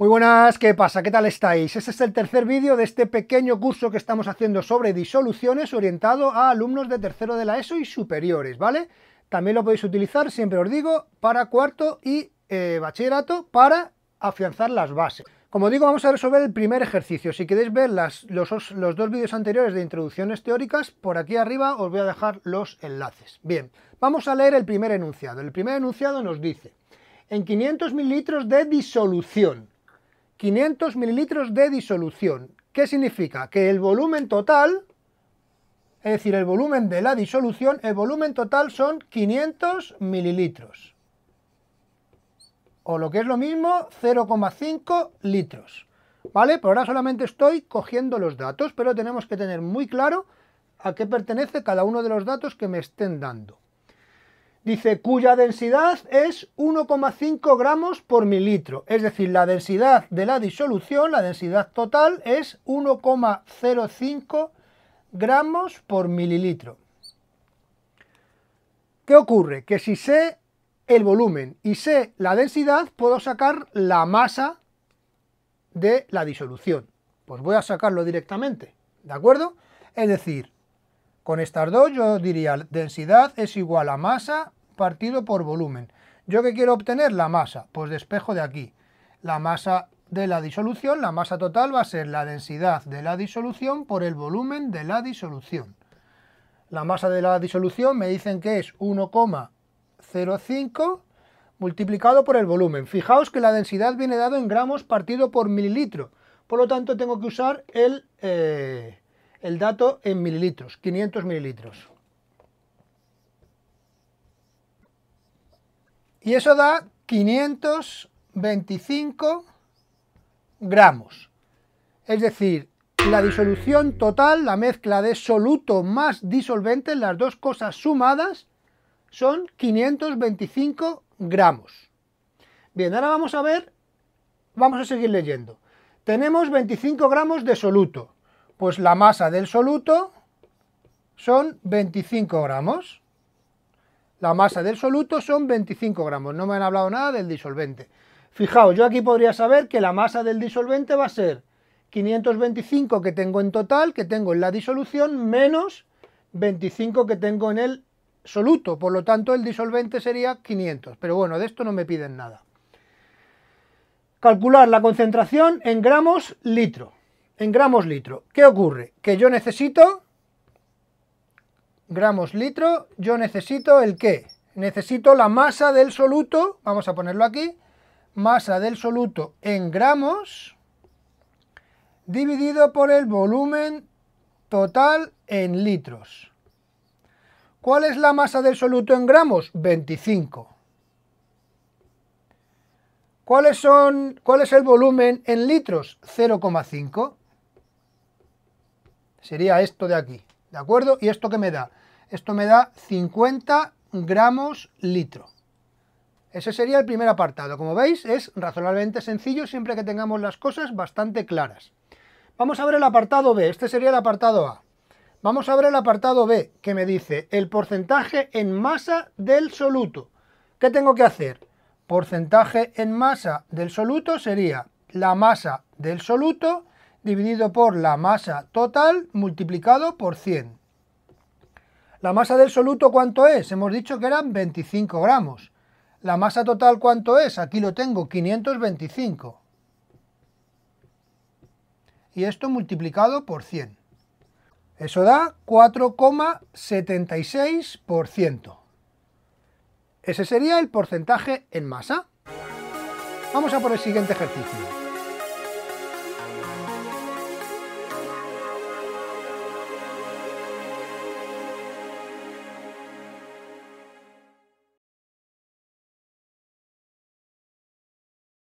Muy buenas, ¿qué pasa? ¿Qué tal estáis? Este es el tercer vídeo de este pequeño curso que estamos haciendo sobre disoluciones orientado a alumnos de tercero de la ESO y superiores, ¿vale? También lo podéis utilizar, siempre os digo, para cuarto y eh, bachillerato para afianzar las bases. Como digo, vamos a resolver el primer ejercicio. Si queréis ver los, los dos vídeos anteriores de introducciones teóricas, por aquí arriba os voy a dejar los enlaces. Bien, vamos a leer el primer enunciado. El primer enunciado nos dice, en 500 mililitros de disolución, 500 mililitros de disolución. ¿Qué significa? Que el volumen total, es decir, el volumen de la disolución, el volumen total son 500 mililitros. O lo que es lo mismo, 0,5 litros. ¿Vale? Por pues ahora solamente estoy cogiendo los datos, pero tenemos que tener muy claro a qué pertenece cada uno de los datos que me estén dando dice cuya densidad es 1,5 gramos por mililitro, es decir, la densidad de la disolución, la densidad total es 1,05 gramos por mililitro. ¿Qué ocurre? Que si sé el volumen y sé la densidad, puedo sacar la masa de la disolución. Pues voy a sacarlo directamente, ¿de acuerdo? Es decir, con estas dos yo diría densidad es igual a masa partido por volumen. ¿Yo que quiero obtener? La masa. Pues despejo de aquí. La masa de la disolución, la masa total va a ser la densidad de la disolución por el volumen de la disolución. La masa de la disolución me dicen que es 1,05 multiplicado por el volumen. Fijaos que la densidad viene dado en gramos partido por mililitro. Por lo tanto, tengo que usar el, eh, el dato en mililitros, 500 mililitros. Y eso da 525 gramos. Es decir, la disolución total, la mezcla de soluto más disolvente, las dos cosas sumadas, son 525 gramos. Bien, ahora vamos a ver, vamos a seguir leyendo. Tenemos 25 gramos de soluto. Pues la masa del soluto son 25 gramos. La masa del soluto son 25 gramos, no me han hablado nada del disolvente. Fijaos, yo aquí podría saber que la masa del disolvente va a ser 525 que tengo en total, que tengo en la disolución, menos 25 que tengo en el soluto. Por lo tanto, el disolvente sería 500. Pero bueno, de esto no me piden nada. Calcular la concentración en gramos litro. En gramos litro. ¿Qué ocurre? Que yo necesito gramos litro, yo necesito el qué? Necesito la masa del soluto, vamos a ponerlo aquí, masa del soluto en gramos dividido por el volumen total en litros. ¿Cuál es la masa del soluto en gramos? 25. son, ¿Cuál es el volumen en litros? 0,5. Sería esto de aquí. ¿de acuerdo? ¿Y esto qué me da? Esto me da 50 gramos litro. Ese sería el primer apartado. Como veis, es razonablemente sencillo siempre que tengamos las cosas bastante claras. Vamos a ver el apartado B. Este sería el apartado A. Vamos a ver el apartado B, que me dice el porcentaje en masa del soluto. ¿Qué tengo que hacer? Porcentaje en masa del soluto sería la masa del soluto dividido por la masa total multiplicado por 100. ¿La masa del soluto cuánto es? Hemos dicho que eran 25 gramos. ¿La masa total cuánto es? Aquí lo tengo, 525. Y esto multiplicado por 100. Eso da 4,76%. Ese sería el porcentaje en masa. Vamos a por el siguiente ejercicio.